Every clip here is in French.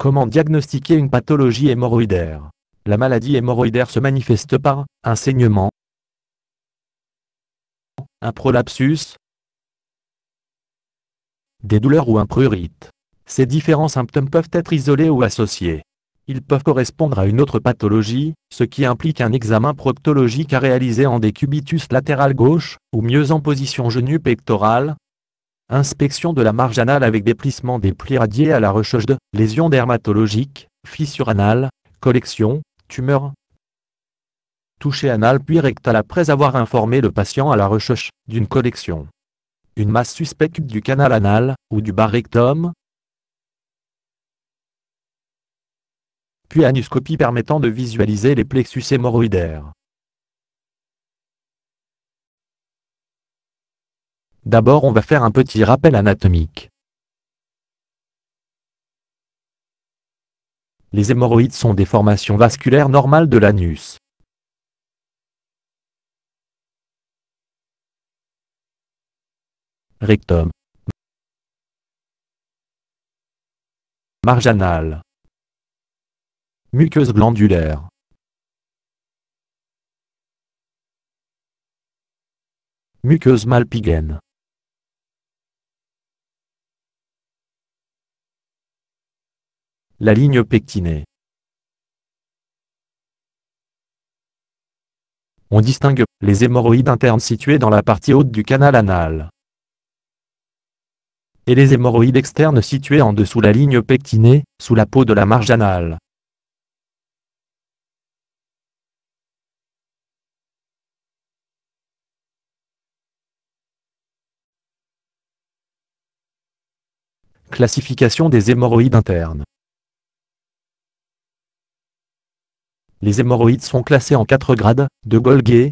Comment diagnostiquer une pathologie hémorroïdaire La maladie hémorroïdaire se manifeste par un saignement, un prolapsus, des douleurs ou un prurite. Ces différents symptômes peuvent être isolés ou associés. Ils peuvent correspondre à une autre pathologie, ce qui implique un examen proctologique à réaliser en décubitus latéral gauche, ou mieux en position genu pectorale, Inspection de la marge anale avec déplissement des plis radiés à la recherche de lésions dermatologiques, fissures anales, collection, tumeurs. Toucher anal puis rectal après avoir informé le patient à la recherche d'une collection. Une masse suspecte du canal anal ou du bas rectum. Puis anuscopie permettant de visualiser les plexus hémorroïdaires. D'abord on va faire un petit rappel anatomique. Les hémorroïdes sont des formations vasculaires normales de l'anus. Rectum. marginal, Muqueuse glandulaire. Muqueuse malpigaine. La ligne pectinée. On distingue les hémorroïdes internes situés dans la partie haute du canal anal et les hémorroïdes externes situées en dessous la ligne pectinée, sous la peau de la marge anale. Classification des hémorroïdes internes. Les hémorroïdes sont classés en 4 grades, de Golgi.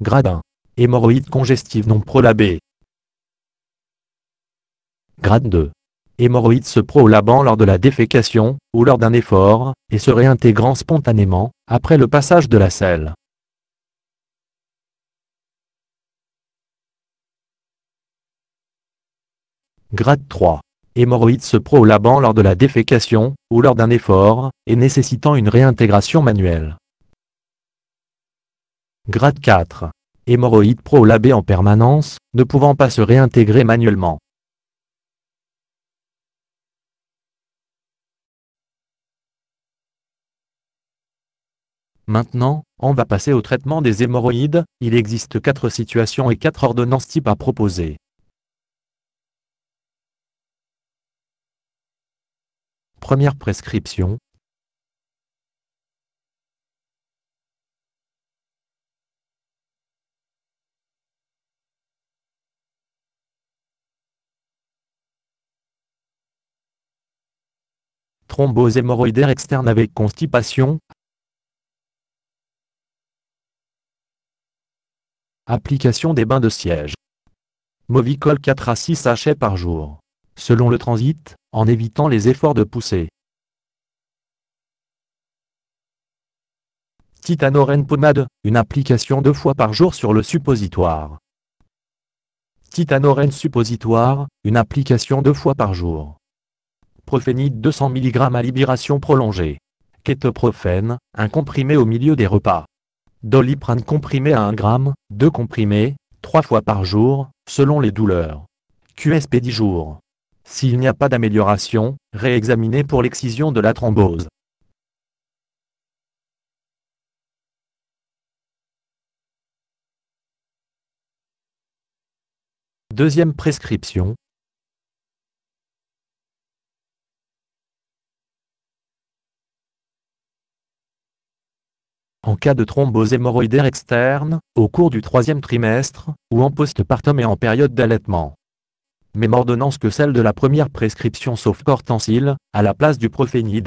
Grade 1. Hémorroïdes congestives non prolabées. Grade 2. Hémorroïdes se prolabant lors de la défécation, ou lors d'un effort, et se réintégrant spontanément, après le passage de la selle. Grade 3 hémorroïdes se prolabant lors de la défécation, ou lors d'un effort, et nécessitant une réintégration manuelle. Grade 4. Hémorroïdes prolabées en permanence, ne pouvant pas se réintégrer manuellement. Maintenant, on va passer au traitement des hémorroïdes, il existe 4 situations et 4 ordonnances types à proposer. première prescription thrombose hémorroïdaire externe avec constipation. Application des bains de siège. Movicol 4 à 6 sachets par jour selon le transit, en évitant les efforts de poussée. Titanorène pommade, une application deux fois par jour sur le suppositoire. Titanorène Suppositoire, une application deux fois par jour. Prophénide 200 mg à libération prolongée. Kétoprophène, un comprimé au milieu des repas. Doliprane comprimé à 1 g, 2 comprimés, 3 fois par jour, selon les douleurs. QSP 10 jours. S'il n'y a pas d'amélioration, réexaminez pour l'excision de la thrombose. Deuxième prescription. En cas de thrombose hémorroïdaire externe, au cours du troisième trimestre, ou en postpartum et en période d'allaitement même ordonnance que celle de la première prescription sauf cortensile, à la place du prophénide.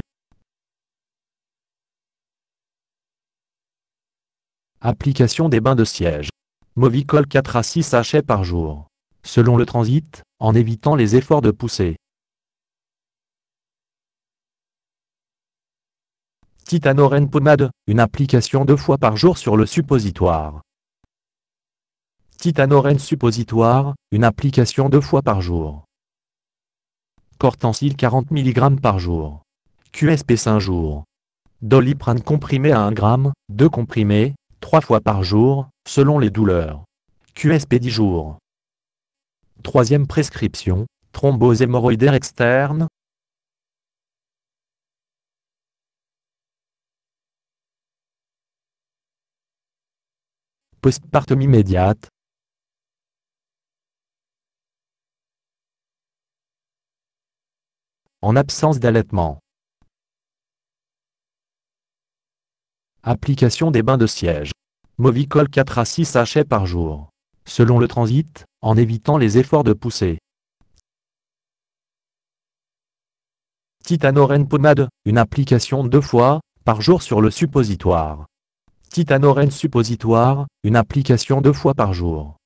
Application des bains de siège. Movicol 4 à 6 sachets par jour. Selon le transit, en évitant les efforts de poussée. Titanoren pommade, une application deux fois par jour sur le suppositoire. Titanorène suppositoire, une application deux fois par jour. Cortensil 40 mg par jour. QSP 5 jours. Doliprane comprimé à 1 g, 2 comprimés, 3 fois par jour, selon les douleurs. QSP 10 jours. Troisième prescription, thrombose hémorroïdaire externe. Postpartum immédiate, en absence d'allaitement. Application des bains de siège. Movicol 4 à 6 sachets par jour. Selon le transit, en évitant les efforts de poussée. Titanorène pommade, une application deux fois, par jour sur le suppositoire. Titanorène suppositoire, une application deux fois par jour.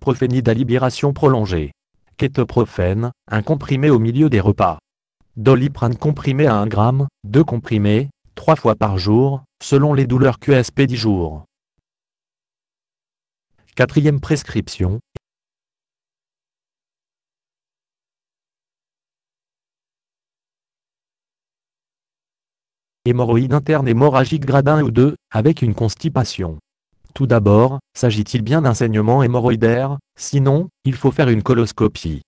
Prophénie libération prolongée. Kétoprophène, un comprimé au milieu des repas. Doliprane comprimé à 1 g, 2 comprimés, 3 fois par jour, selon les douleurs QSP 10 jours. Quatrième prescription. Hémorroïde interne hémorragique grade 1 ou 2, avec une constipation. Tout d'abord, s'agit-il bien d'un saignement hémorroïdaire, sinon, il faut faire une coloscopie.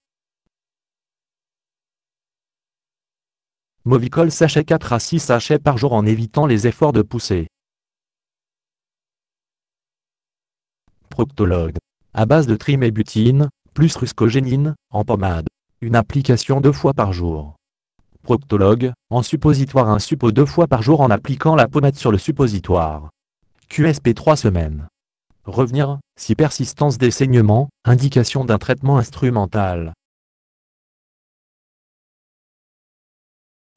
Movicol sachet 4 à 6 sachets par jour en évitant les efforts de pousser. Proctologue. À base de trimébutine, plus ruscogénine, en pommade. Une application deux fois par jour. Proctologue, en suppositoire un suppo deux fois par jour en appliquant la pommade sur le suppositoire. QSP 3 semaines. Revenir, si persistance des saignements, indication d'un traitement instrumental.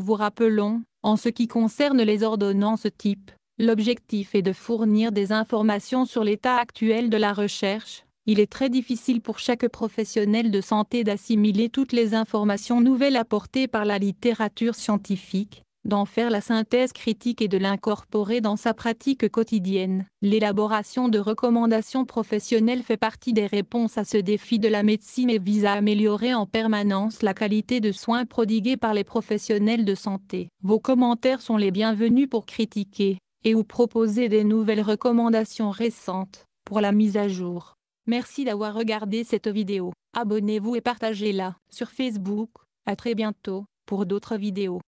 Vous rappelons, en ce qui concerne les ordonnances type, l'objectif est de fournir des informations sur l'état actuel de la recherche. Il est très difficile pour chaque professionnel de santé d'assimiler toutes les informations nouvelles apportées par la littérature scientifique, d'en faire la synthèse critique et de l'incorporer dans sa pratique quotidienne. L'élaboration de recommandations professionnelles fait partie des réponses à ce défi de la médecine et vise à améliorer en permanence la qualité de soins prodigués par les professionnels de santé. Vos commentaires sont les bienvenus pour critiquer et ou proposer des nouvelles recommandations récentes pour la mise à jour. Merci d'avoir regardé cette vidéo. Abonnez-vous et partagez-la sur Facebook. À très bientôt pour d'autres vidéos.